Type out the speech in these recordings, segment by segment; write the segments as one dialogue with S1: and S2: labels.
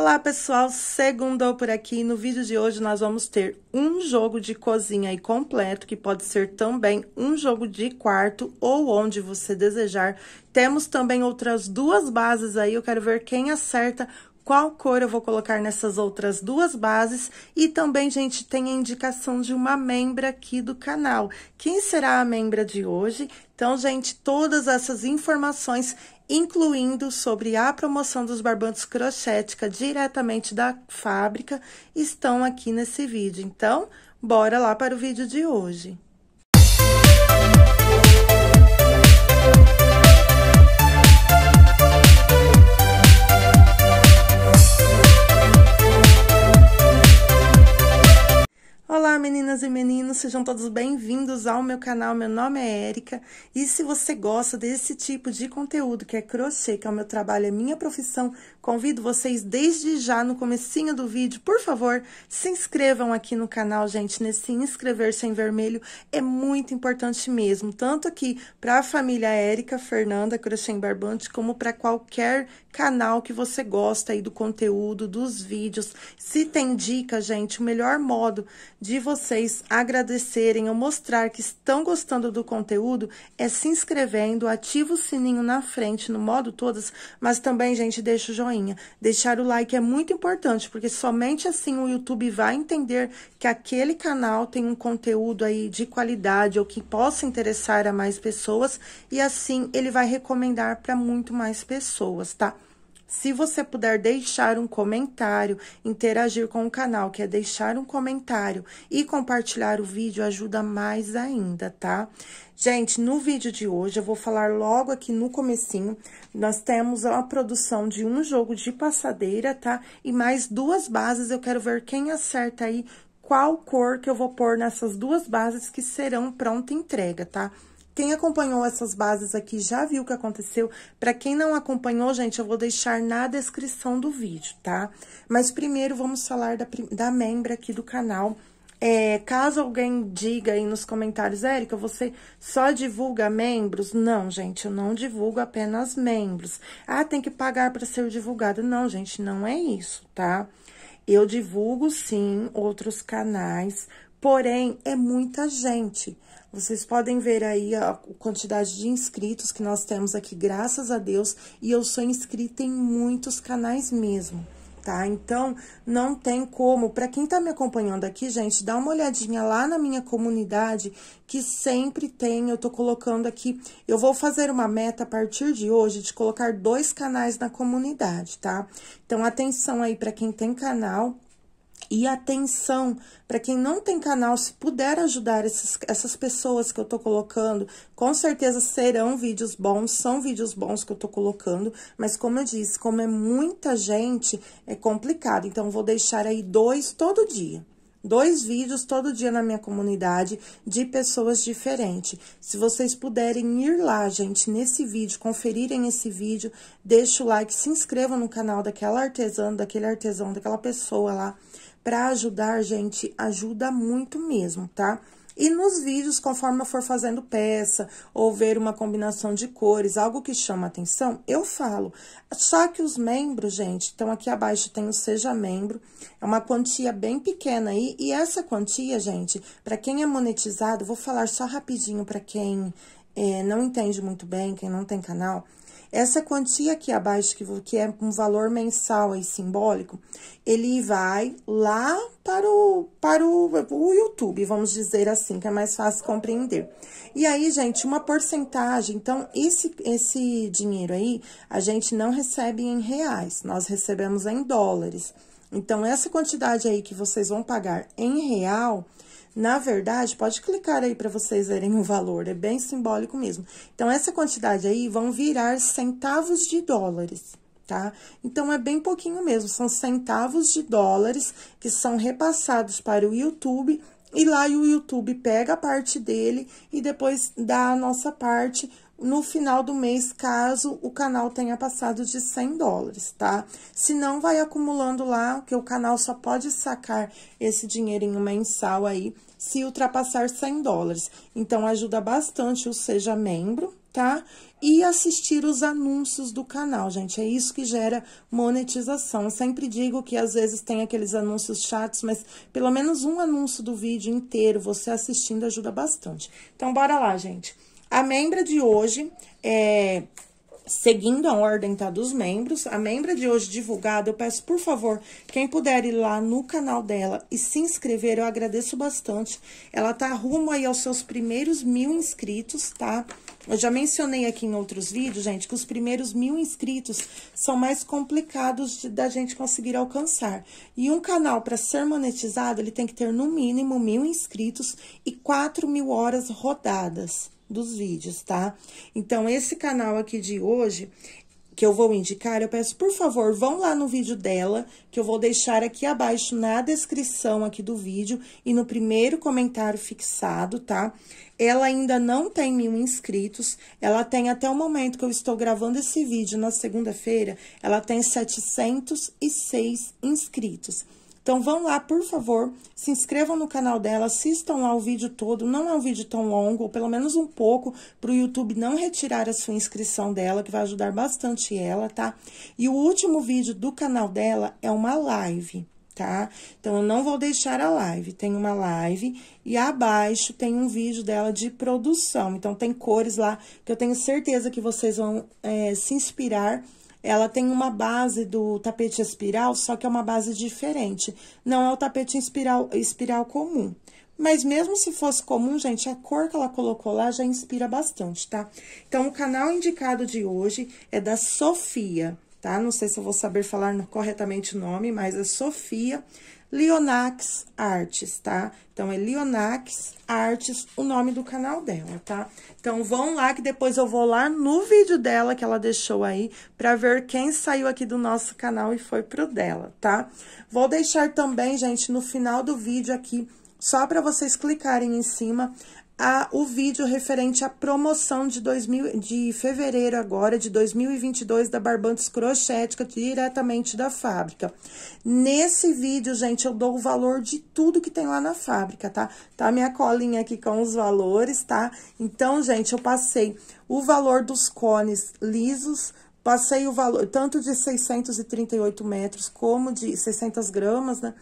S1: Olá pessoal, segundo por aqui. No vídeo de hoje nós vamos ter um jogo de cozinha aí completo, que pode ser também um jogo de quarto ou onde você desejar. Temos também outras duas bases aí, eu quero ver quem acerta qual cor eu vou colocar nessas outras duas bases. E também, gente, tem a indicação de uma membra aqui do canal. Quem será a membra de hoje? Então, gente, todas essas informações, incluindo sobre a promoção dos barbantes crochética diretamente da fábrica, estão aqui nesse vídeo. Então, bora lá para o vídeo de hoje. meninas e meninos, sejam todos bem-vindos ao meu canal. Meu nome é Érica e se você gosta desse tipo de conteúdo que é crochê, que é o meu trabalho, é minha profissão, convido vocês desde já no comecinho do vídeo, por favor, se inscrevam aqui no canal, gente. Nesse inscrever-se em vermelho é muito importante mesmo, tanto aqui para a família Érica Fernanda Crochê em Barbante, como para qualquer canal que você gosta aí do conteúdo, dos vídeos. Se tem dica, gente, o melhor modo de você vocês agradecerem ou mostrar que estão gostando do conteúdo é se inscrevendo, ativa o sininho na frente, no modo todas, mas também, gente, deixa o joinha. Deixar o like é muito importante, porque somente assim o YouTube vai entender que aquele canal tem um conteúdo aí de qualidade ou que possa interessar a mais pessoas e assim ele vai recomendar para muito mais pessoas, tá? Se você puder deixar um comentário, interagir com o canal, que é deixar um comentário e compartilhar o vídeo, ajuda mais ainda, tá? Gente, no vídeo de hoje, eu vou falar logo aqui no comecinho, nós temos a produção de um jogo de passadeira, tá? E mais duas bases, eu quero ver quem acerta aí qual cor que eu vou pôr nessas duas bases que serão pronta entrega, tá? Tá? Quem acompanhou essas bases aqui já viu o que aconteceu. Para quem não acompanhou, gente, eu vou deixar na descrição do vídeo, tá? Mas primeiro vamos falar da, da membra aqui do canal. É, caso alguém diga aí nos comentários, Érica, você só divulga membros? Não, gente, eu não divulgo apenas membros. Ah, tem que pagar para ser divulgado. Não, gente, não é isso, tá? Eu divulgo, sim, outros canais, porém, é muita gente. Vocês podem ver aí a quantidade de inscritos que nós temos aqui, graças a Deus, e eu sou inscrita em muitos canais mesmo. Tá? Então, não tem como. Para quem está me acompanhando aqui, gente, dá uma olhadinha lá na minha comunidade, que sempre tem, eu tô colocando aqui, eu vou fazer uma meta a partir de hoje de colocar dois canais na comunidade, tá? Então, atenção aí para quem tem canal, e atenção, para quem não tem canal, se puder ajudar essas pessoas que eu tô colocando, com certeza serão vídeos bons, são vídeos bons que eu tô colocando, mas como eu disse, como é muita gente, é complicado. Então, vou deixar aí dois todo dia. Dois vídeos todo dia na minha comunidade de pessoas diferentes. Se vocês puderem ir lá, gente, nesse vídeo, conferirem esse vídeo, deixa o like, se inscrevam no canal daquela artesã, daquele artesão, daquela pessoa lá para ajudar, gente, ajuda muito mesmo, tá? E nos vídeos, conforme eu for fazendo peça ou ver uma combinação de cores, algo que chama atenção, eu falo. Só que os membros, gente, então aqui abaixo tem o Seja Membro, é uma quantia bem pequena aí. E essa quantia, gente, para quem é monetizado, vou falar só rapidinho para quem é, não entende muito bem, quem não tem canal, essa quantia aqui abaixo, que, que é um valor mensal e simbólico, ele vai lá para, o, para o, o YouTube, vamos dizer assim, que é mais fácil compreender. E aí, gente, uma porcentagem, então, esse, esse dinheiro aí, a gente não recebe em reais, nós recebemos em dólares. Então, essa quantidade aí que vocês vão pagar em real na verdade, pode clicar aí para vocês verem o valor, é bem simbólico mesmo. Então, essa quantidade aí vão virar centavos de dólares, tá? Então, é bem pouquinho mesmo, são centavos de dólares que são repassados para o YouTube e lá o YouTube pega a parte dele e depois dá a nossa parte no final do mês, caso o canal tenha passado de 100 dólares, tá? Se não, vai acumulando lá, que o canal só pode sacar esse dinheirinho mensal aí se ultrapassar 100 dólares. Então, ajuda bastante o Seja Membro, tá? E assistir os anúncios do canal, gente. É isso que gera monetização. Eu sempre digo que às vezes tem aqueles anúncios chatos, mas pelo menos um anúncio do vídeo inteiro, você assistindo, ajuda bastante. Então, bora lá, gente. A membra de hoje é, Seguindo a ordem tá, dos membros, a membra de hoje divulgada, eu peço, por favor, quem puder ir lá no canal dela e se inscrever, eu agradeço bastante. Ela tá rumo aí aos seus primeiros mil inscritos, tá? Eu já mencionei aqui em outros vídeos, gente, que os primeiros mil inscritos são mais complicados de, da gente conseguir alcançar. E um canal, para ser monetizado, ele tem que ter no mínimo mil inscritos e quatro mil horas rodadas, dos vídeos, tá? Então, esse canal aqui de hoje, que eu vou indicar, eu peço, por favor, vão lá no vídeo dela, que eu vou deixar aqui abaixo na descrição aqui do vídeo e no primeiro comentário fixado, tá? Ela ainda não tem mil inscritos, ela tem até o momento que eu estou gravando esse vídeo, na segunda-feira, ela tem 706 inscritos. Então vão lá, por favor, se inscrevam no canal dela, assistam lá o vídeo todo, não é um vídeo tão longo, ou pelo menos um pouco, para o YouTube não retirar a sua inscrição dela, que vai ajudar bastante ela, tá? E o último vídeo do canal dela é uma live, tá? Então eu não vou deixar a live, tem uma live e abaixo tem um vídeo dela de produção. Então tem cores lá que eu tenho certeza que vocês vão é, se inspirar ela tem uma base do tapete espiral, só que é uma base diferente. Não é o tapete espiral, espiral comum. Mas mesmo se fosse comum, gente, a cor que ela colocou lá já inspira bastante, tá? Então, o canal indicado de hoje é da Sofia, tá? Não sei se eu vou saber falar corretamente o nome, mas é Sofia Leonax Artes, tá? Então, é Leonax Artes o nome do canal dela, tá? Então, vão lá que depois eu vou lá no vídeo dela que ela deixou aí pra ver quem saiu aqui do nosso canal e foi pro dela, tá? Vou deixar também, gente, no final do vídeo aqui, só para vocês clicarem em cima, a, o vídeo referente à promoção de, 2000, de fevereiro agora, de 2022, da Barbantes Crochética, diretamente da fábrica. Nesse vídeo, gente, eu dou o valor de tudo que tem lá na fábrica, tá? Tá minha colinha aqui com os valores, tá? Então, gente, eu passei o valor dos cones lisos, passei o valor tanto de 638 metros como de 600 gramas, né?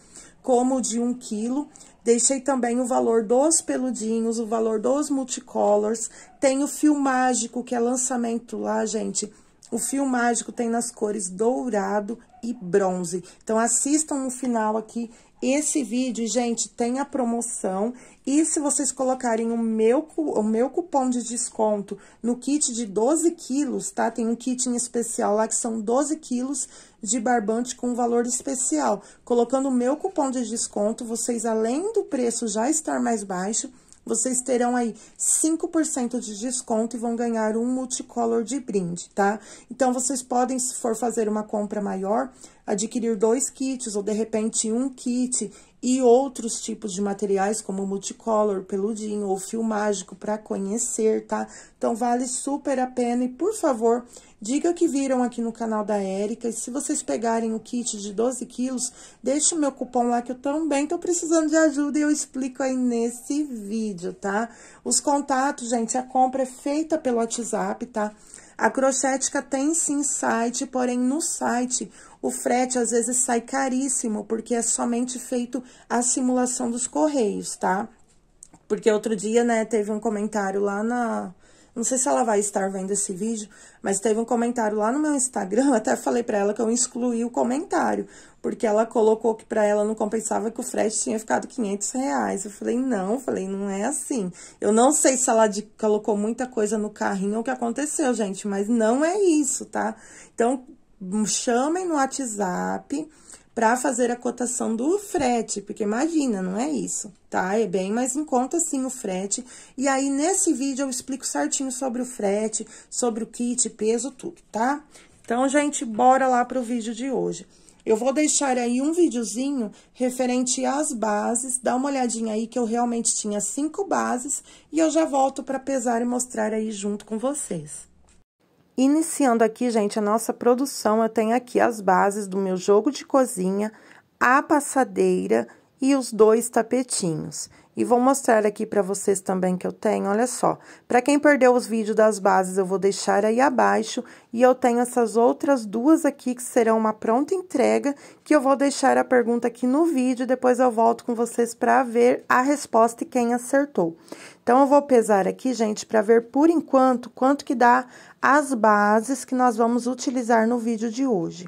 S1: Como de 1 um quilo. Deixei também o valor dos peludinhos, o valor dos multicolors. Tem o fio mágico, que é lançamento lá, gente. O fio mágico tem nas cores dourado e bronze. Então, assistam no final aqui esse vídeo, gente, tem a promoção e se vocês colocarem o meu, o meu cupom de desconto no kit de 12 quilos, tá? Tem um kit em especial lá que são 12 quilos de barbante com valor especial. Colocando o meu cupom de desconto, vocês, além do preço já estar mais baixo, vocês terão aí 5% de desconto e vão ganhar um multicolor de brinde, tá? Então, vocês podem, se for fazer uma compra maior, adquirir dois kits ou, de repente, um kit e outros tipos de materiais, como multicolor, peludinho ou fio mágico, para conhecer, tá? Então, vale super a pena e, por favor, Diga que viram aqui no canal da Érica. E se vocês pegarem o kit de 12 quilos, deixe o meu cupom lá que eu também tô precisando de ajuda e eu explico aí nesse vídeo, tá? Os contatos, gente, a compra é feita pelo WhatsApp, tá? A Crochética tem sim site, porém no site o frete às vezes sai caríssimo, porque é somente feito a simulação dos correios, tá? Porque outro dia, né, teve um comentário lá na, não sei se ela vai estar vendo esse vídeo, mas teve um comentário lá no meu Instagram, até falei para ela que eu excluí o comentário, porque ela colocou que para ela não compensava que o frete tinha ficado 500 reais. Eu falei, não, falei, não é assim. Eu não sei se ela de, colocou muita coisa no carrinho ou o que aconteceu, gente, mas não é isso, tá? Então, chamem no WhatsApp para fazer a cotação do frete, porque imagina, não é isso, tá? É bem mais em conta sim o frete. E aí nesse vídeo eu explico certinho sobre o frete, sobre o kit, peso, tudo, tá? Então, gente, bora lá pro vídeo de hoje. Eu vou deixar aí um videozinho referente às bases, dá uma olhadinha aí que eu realmente tinha cinco bases e eu já volto para pesar e mostrar aí junto com vocês. Iniciando aqui, gente, a nossa produção, eu tenho aqui as bases do meu jogo de cozinha, a passadeira, e os dois tapetinhos. E vou mostrar aqui para vocês também que eu tenho, olha só. Para quem perdeu os vídeos das bases, eu vou deixar aí abaixo. E eu tenho essas outras duas aqui, que serão uma pronta entrega, que eu vou deixar a pergunta aqui no vídeo. Depois eu volto com vocês para ver a resposta e quem acertou. Então, eu vou pesar aqui, gente, para ver por enquanto quanto que dá as bases que nós vamos utilizar no vídeo de hoje.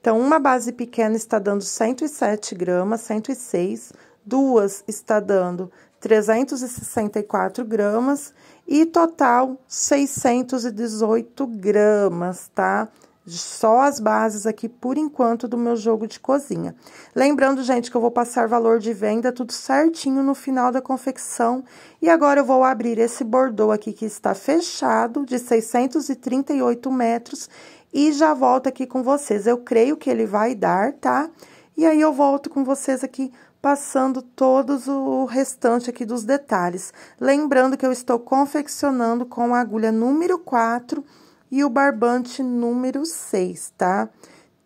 S1: Então, uma base pequena está dando 107 gramas, 106, duas está dando 364 gramas e total 618 gramas, tá? Só as bases aqui, por enquanto, do meu jogo de cozinha. Lembrando, gente, que eu vou passar valor de venda tudo certinho no final da confecção. E agora eu vou abrir esse bordô aqui que está fechado, de 638 metros, e já volto aqui com vocês. Eu creio que ele vai dar, tá? E aí eu volto com vocês aqui passando todos o restante aqui dos detalhes. Lembrando que eu estou confeccionando com a agulha número 4 e o barbante número 6, tá?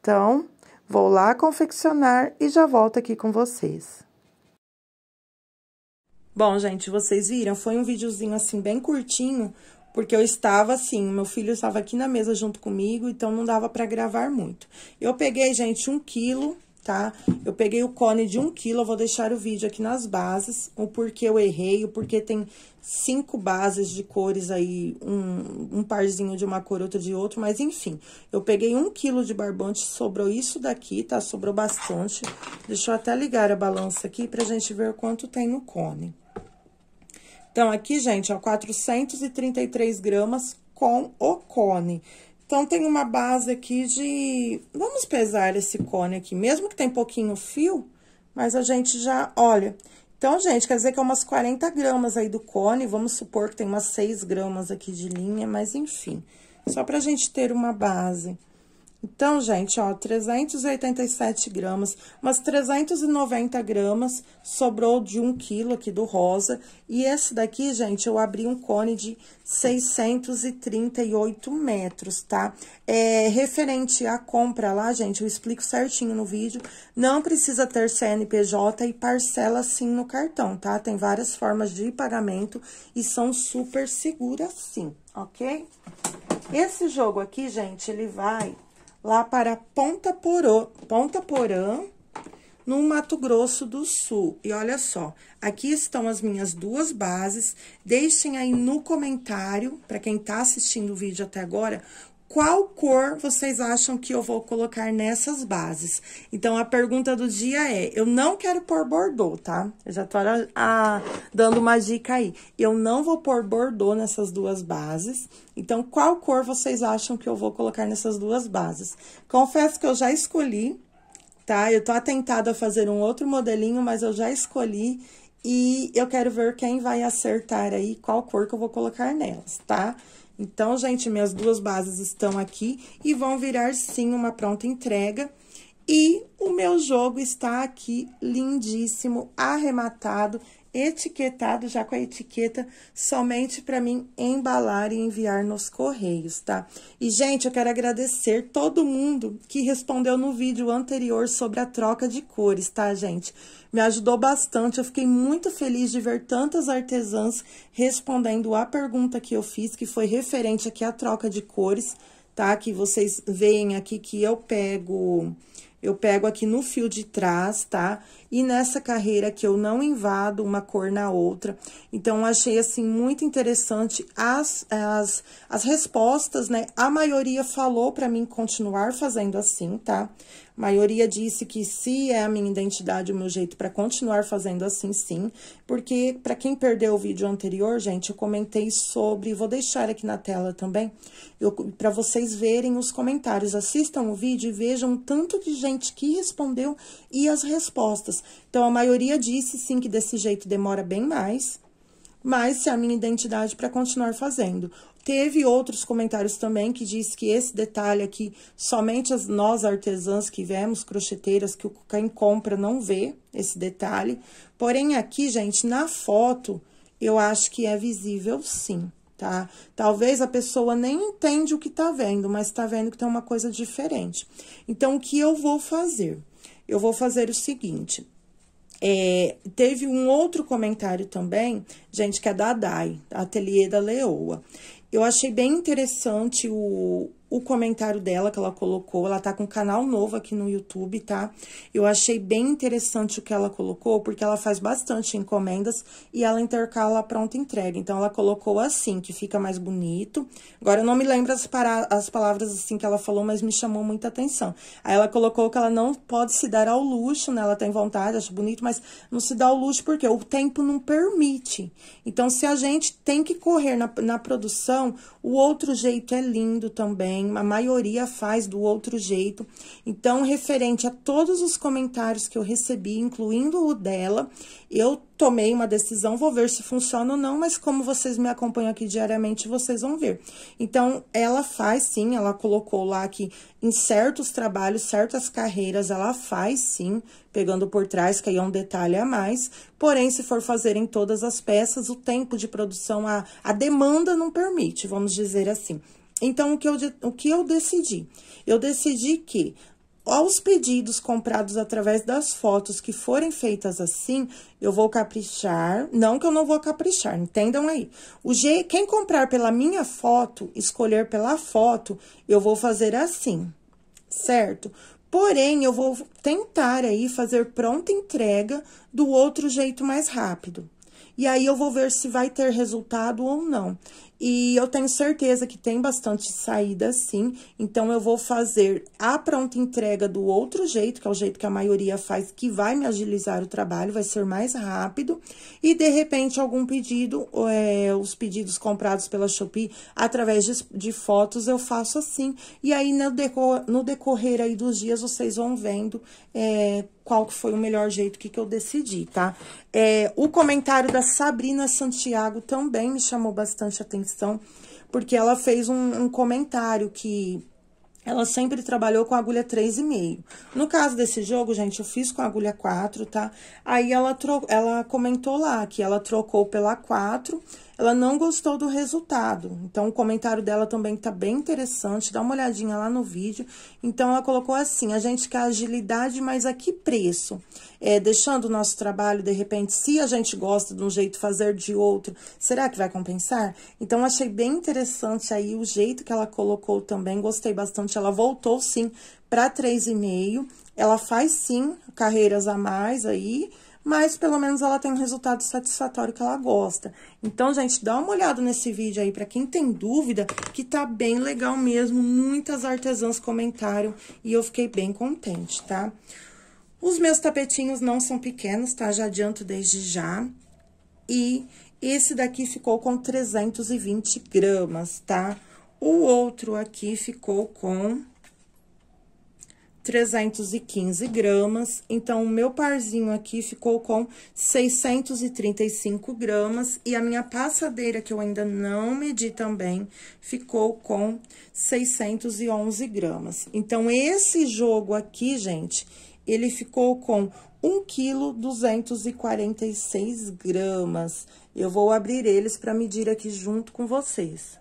S1: Então, vou lá confeccionar e já volto aqui com vocês. Bom, gente, vocês viram? Foi um videozinho assim bem curtinho, porque eu estava assim, meu filho estava aqui na mesa junto comigo, então não dava para gravar muito. Eu peguei, gente, um quilo, tá? Eu peguei o cone de um quilo, eu vou deixar o vídeo aqui nas bases, o porquê eu errei, o porquê tem cinco bases de cores aí, um, um parzinho de uma cor, outro de outro, mas enfim. Eu peguei um quilo de barbante, sobrou isso daqui, tá? Sobrou bastante. Deixa eu até ligar a balança aqui pra gente ver quanto tem o cone. Então, aqui, gente, ó, 433 gramas com o cone. Então, tem uma base aqui de... Vamos pesar esse cone aqui, mesmo que tem pouquinho fio, mas a gente já... Olha, então, gente, quer dizer que é umas 40 gramas aí do cone, vamos supor que tem umas 6 gramas aqui de linha, mas enfim, só pra gente ter uma base. Então, gente, ó, 387 gramas, mas 390 gramas sobrou de um quilo aqui do rosa. E esse daqui, gente, eu abri um cone de 638 metros, tá? É, referente à compra lá, gente, eu explico certinho no vídeo. Não precisa ter CNPJ e parcela sim no cartão, tá? Tem várias formas de pagamento e são super seguras sim, ok? Esse jogo aqui, gente, ele vai lá para Ponta, Ponta Porã, no Mato Grosso do Sul. E olha só, aqui estão as minhas duas bases. Deixem aí no comentário, para quem está assistindo o vídeo até agora, qual cor vocês acham que eu vou colocar nessas bases. Então, a pergunta do dia é, eu não quero pôr bordô, tá? Eu já tô ah, ah, dando uma dica aí. Eu não vou pôr bordô nessas duas bases. Então, qual cor vocês acham que eu vou colocar nessas duas bases? Confesso que eu já escolhi, tá? Eu tô atentada a fazer um outro modelinho, mas eu já escolhi e eu quero ver quem vai acertar aí qual cor que eu vou colocar nelas, tá? Tá? Então, gente, minhas duas bases estão aqui e vão virar, sim, uma pronta entrega. E o meu jogo está aqui lindíssimo, arrematado etiquetado, já com a etiqueta, somente para mim embalar e enviar nos correios, tá? E, gente, eu quero agradecer todo mundo que respondeu no vídeo anterior sobre a troca de cores, tá, gente? Me ajudou bastante, eu fiquei muito feliz de ver tantas artesãs respondendo a pergunta que eu fiz, que foi referente aqui à troca de cores, tá? Que vocês veem aqui que eu pego eu pego aqui no fio de trás, tá? E nessa carreira que eu não invado uma cor na outra. Então, achei, assim, muito interessante as, as, as respostas, né? A maioria falou para mim continuar fazendo assim, tá? A maioria disse que se é a minha identidade, o meu jeito para continuar fazendo assim, sim. Porque para quem perdeu o vídeo anterior, gente, eu comentei sobre, vou deixar aqui na tela também, para vocês verem os comentários. Assistam o vídeo e vejam tanto de gente que respondeu e as respostas. Então a maioria disse sim que desse jeito demora bem mais mas se a minha identidade para continuar fazendo. Teve outros comentários também que diz que esse detalhe aqui, somente as nós artesãs que vemos, crocheteiras, que quem compra não vê esse detalhe. Porém, aqui, gente, na foto, eu acho que é visível sim, tá? Talvez a pessoa nem entende o que tá vendo, mas tá vendo que tem uma coisa diferente. Então, o que eu vou fazer? Eu vou fazer o seguinte, é, teve um outro comentário também, gente, que é da DAI, Ateliê da Leoa. Eu achei bem interessante o, o comentário dela que ela colocou. Ela tá com um canal novo aqui no YouTube, tá? Eu achei bem interessante o que ela colocou, porque ela faz bastante encomendas e ela intercala a pronta entrega. Então, ela colocou assim, que fica mais bonito. Agora, eu não me lembro as, para... as palavras assim que ela falou, mas me chamou muita atenção. Aí, ela colocou que ela não pode se dar ao luxo, né? Ela tem vontade, acha bonito, mas não se dá ao luxo porque o tempo não permite. Então, se a gente tem que correr na, na produção, o outro jeito é lindo também também, a maioria faz do outro jeito. Então, referente a todos os comentários que eu recebi, incluindo o dela, eu tomei uma decisão, vou ver se funciona ou não, mas como vocês me acompanham aqui diariamente, vocês vão ver. Então, ela faz sim, ela colocou lá que em certos trabalhos, certas carreiras, ela faz sim, pegando por trás, que aí é um detalhe a mais. Porém, se for fazer em todas as peças, o tempo de produção, a, a demanda não permite, vamos dizer assim. Então, o que eu, o que eu decidi? Eu decidi que aos pedidos comprados através das fotos que forem feitas assim, eu vou caprichar. Não que eu não vou caprichar, entendam aí. O G, quem comprar pela minha foto, escolher pela foto, eu vou fazer assim, certo? Porém, eu vou tentar aí fazer pronta entrega do outro jeito mais rápido. E aí eu vou ver se vai ter resultado ou não. E eu tenho certeza que tem bastante saída sim, então eu vou fazer a pronta entrega do outro jeito, que é o jeito que a maioria faz, que vai me agilizar o trabalho, vai ser mais rápido. E de repente algum pedido, é, os pedidos comprados pela Shopee através de, de fotos eu faço assim. E aí no, decor, no decorrer aí dos dias vocês vão vendo é, qual que foi o melhor jeito que, que eu decidi, tá? É, o comentário da Sabrina Santiago também me chamou bastante atenção questão, porque ela fez um, um comentário que ela sempre trabalhou com agulha 3,5. No caso desse jogo, gente, eu fiz com agulha 4, tá? Aí ela, ela comentou lá que ela trocou pela 4, ela não gostou do resultado. Então, o comentário dela também está bem interessante, dá uma olhadinha lá no vídeo. Então, ela colocou assim: a gente quer agilidade, mas a que preço? É, deixando o nosso trabalho, de repente, se a gente gosta de um jeito, fazer de outro, será que vai compensar? Então, achei bem interessante aí o jeito que ela colocou também, gostei bastante. Ela voltou sim para 3,5. Ela faz sim carreiras a mais aí mas pelo menos ela tem um resultado satisfatório que ela gosta. Então, gente, dá uma olhada nesse vídeo aí para quem tem dúvida, que tá bem legal mesmo, muitas artesãs comentaram e eu fiquei bem contente, tá? Os meus tapetinhos não são pequenos, tá? Já adianto desde já. E esse daqui ficou com 320 gramas, tá? O outro aqui ficou com 315 gramas. Então, o meu parzinho aqui ficou com 635 gramas. E a minha passadeira, que eu ainda não medi também, ficou com 611 gramas. Então, esse jogo aqui, gente, ele ficou com 1 kg 246 gramas. Eu vou abrir eles para medir aqui junto com vocês.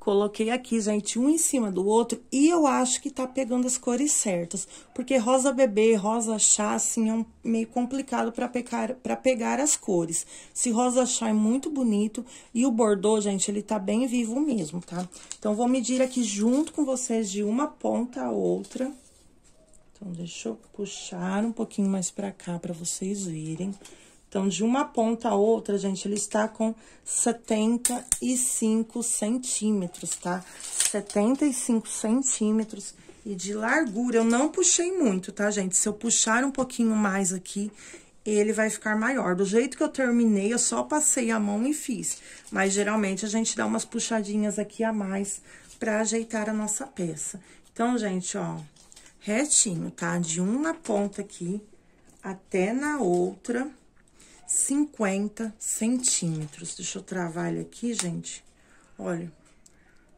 S1: Coloquei aqui, gente, um em cima do outro e eu acho que tá pegando as cores certas. Porque rosa bebê, rosa chá, assim, é um, meio complicado pra, pecar, pra pegar as cores. Esse rosa chá é muito bonito e o bordô, gente, ele tá bem vivo mesmo, tá? Então, vou medir aqui junto com vocês de uma ponta a outra. Então, deixa eu puxar um pouquinho mais pra cá pra vocês verem. Então, de uma ponta a outra, gente, ele está com 75 centímetros, tá? 75 centímetros e de largura. Eu não puxei muito, tá, gente? Se eu puxar um pouquinho mais aqui, ele vai ficar maior. Do jeito que eu terminei, eu só passei a mão e fiz. Mas, geralmente, a gente dá umas puxadinhas aqui a mais pra ajeitar a nossa peça. Então, gente, ó, retinho, tá? De uma ponta aqui até na outra 50 centímetros. Deixa eu travar ele aqui, gente. Olha,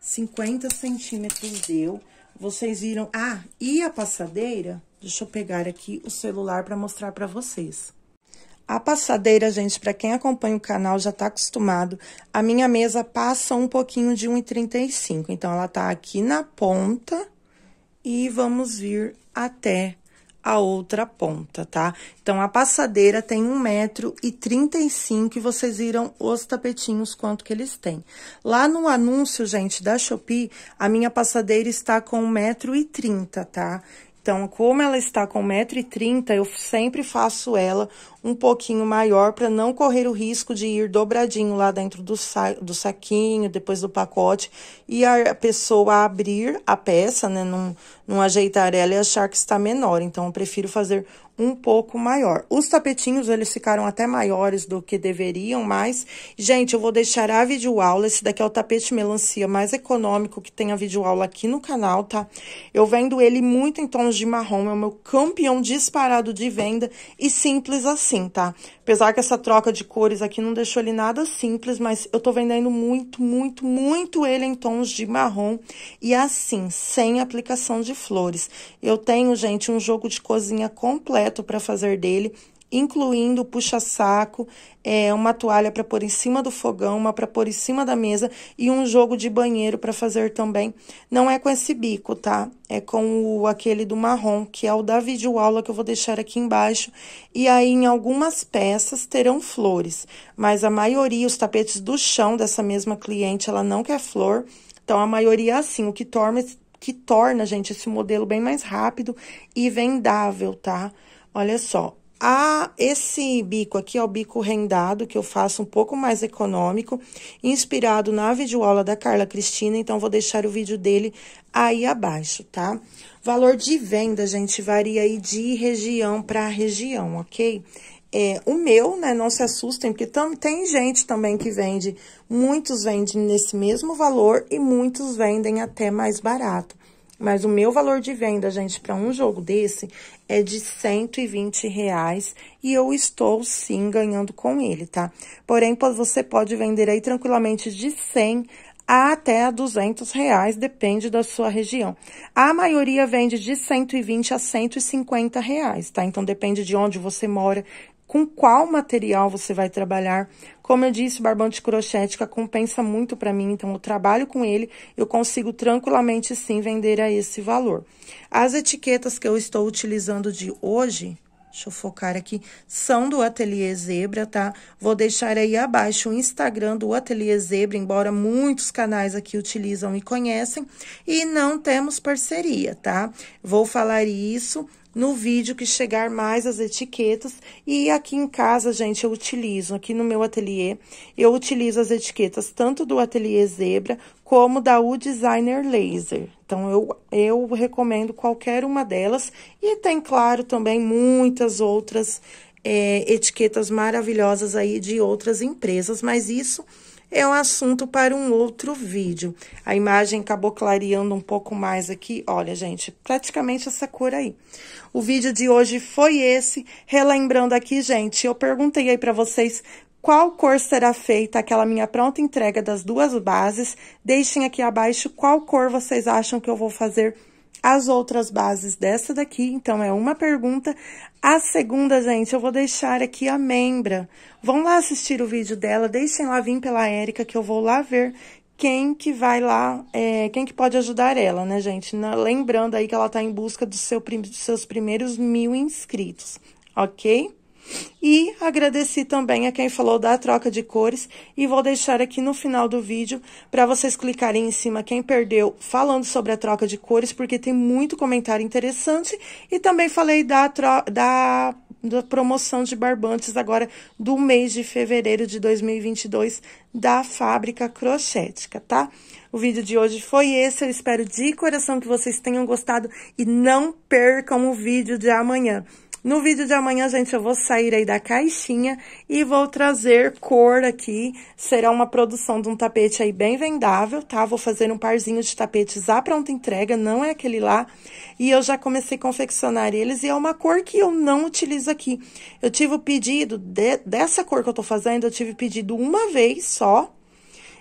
S1: 50 centímetros deu. Vocês viram... Ah, e a passadeira? Deixa eu pegar aqui o celular para mostrar para vocês. A passadeira, gente, para quem acompanha o canal já está acostumado, a minha mesa passa um pouquinho de 1,35. Então, ela tá aqui na ponta e vamos vir até a outra ponta, tá? Então, a passadeira tem 1,35 metro e, e vocês viram os tapetinhos, quanto que eles têm. Lá no anúncio, gente, da Shopee, a minha passadeira está com 1,30 metro, e tá? Então, como ela está com 1,30m, eu sempre faço ela um pouquinho maior para não correr o risco de ir dobradinho lá dentro do, sa do saquinho, depois do pacote, e a pessoa abrir a peça, né? Não, não ajeitar ela e achar que está menor. Então, eu prefiro fazer um pouco maior. Os tapetinhos, eles ficaram até maiores do que deveriam, mas... Gente, eu vou deixar a videoaula. Esse daqui é o tapete melancia mais econômico que tem a videoaula aqui no canal, tá? Eu vendo ele muito em tons de marrom. É o meu campeão disparado de venda e simples assim assim, tá? Apesar que essa troca de cores aqui não deixou ele nada simples, mas eu tô vendendo muito, muito, muito ele em tons de marrom e assim, sem aplicação de flores. Eu tenho, gente, um jogo de cozinha completo para fazer dele incluindo puxa-saco, é, uma toalha para pôr em cima do fogão, uma para pôr em cima da mesa e um jogo de banheiro para fazer também. Não é com esse bico, tá? É com o, aquele do marrom, que é o da videoaula que eu vou deixar aqui embaixo. E aí, em algumas peças, terão flores, mas a maioria, os tapetes do chão dessa mesma cliente, ela não quer flor. Então, a maioria é assim, o que torna, que torna, gente, esse modelo bem mais rápido e vendável, tá? Olha só, a esse bico aqui é o bico rendado, que eu faço um pouco mais econômico, inspirado na videoaula da Carla Cristina, então vou deixar o vídeo dele aí abaixo, tá? Valor de venda, gente, varia aí de região para região, ok? É, o meu, né, não se assustem, porque tam, tem gente também que vende, muitos vendem nesse mesmo valor e muitos vendem até mais barato. Mas o meu valor de venda, gente, para um jogo desse é de 120 reais e eu estou sim ganhando com ele, tá? Porém, você pode vender aí tranquilamente de 100 até a 200 reais, depende da sua região. A maioria vende de 120 a 150 reais, tá? Então, depende de onde você mora, com qual material você vai trabalhar. Como eu disse, o barbante crochética compensa muito para mim, então eu trabalho com ele, eu consigo tranquilamente sim vender a esse valor. As etiquetas que eu estou utilizando de hoje, deixa eu focar aqui, são do Ateliê Zebra, tá? Vou deixar aí abaixo o Instagram do Ateliê Zebra, embora muitos canais aqui utilizam e conhecem, e não temos parceria, tá? Vou falar isso no vídeo que chegar mais as etiquetas. E aqui em casa, gente, eu utilizo, aqui no meu ateliê, eu utilizo as etiquetas tanto do Ateliê Zebra como da U Designer Laser. Então, eu, eu recomendo qualquer uma delas. E tem, claro, também muitas outras é, etiquetas maravilhosas aí de outras empresas, mas isso é um assunto para um outro vídeo. A imagem acabou clareando um pouco mais aqui. Olha, gente, praticamente essa cor aí. O vídeo de hoje foi esse. Relembrando aqui, gente, eu perguntei aí para vocês qual cor será feita aquela minha pronta entrega das duas bases. Deixem aqui abaixo qual cor vocês acham que eu vou fazer as outras bases dessa daqui. Então, é uma pergunta. A segunda, gente, eu vou deixar aqui a membra. Vão lá assistir o vídeo dela, deixem lá vir pela Érica, que eu vou lá ver quem que vai lá, é, quem que pode ajudar ela, né, gente? Na, lembrando aí que ela está em busca dos seu, seus primeiros mil inscritos, ok? E agradeci também a quem falou da troca de cores e vou deixar aqui no final do vídeo para vocês clicarem em cima quem perdeu falando sobre a troca de cores, porque tem muito comentário interessante e também falei da, da da promoção de barbantes agora do mês de fevereiro de 2022 da Fábrica crochética, tá? O vídeo de hoje foi esse, eu espero de coração que vocês tenham gostado e não percam o vídeo de amanhã. No vídeo de amanhã, gente, eu vou sair aí da caixinha e vou trazer cor aqui. Será uma produção de um tapete aí bem vendável, tá? Vou fazer um parzinho de tapetes à pronta entrega, não é aquele lá. E eu já comecei a confeccionar eles e é uma cor que eu não utilizo aqui. Eu tive o pedido de, dessa cor que eu tô fazendo, eu tive pedido uma vez só,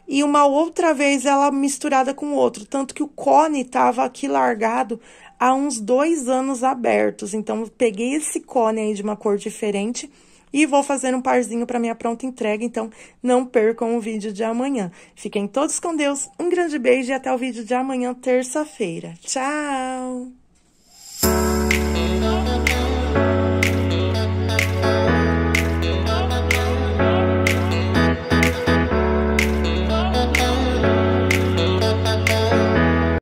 S1: e uma outra vez ela misturada com o outro, tanto que o cone tava aqui largado, há uns dois anos abertos. Então, peguei esse cone aí de uma cor diferente e vou fazer um parzinho para minha pronta entrega. Então, não percam o vídeo de amanhã. Fiquem todos com Deus, um grande beijo e até o vídeo de amanhã, terça-feira. Tchau!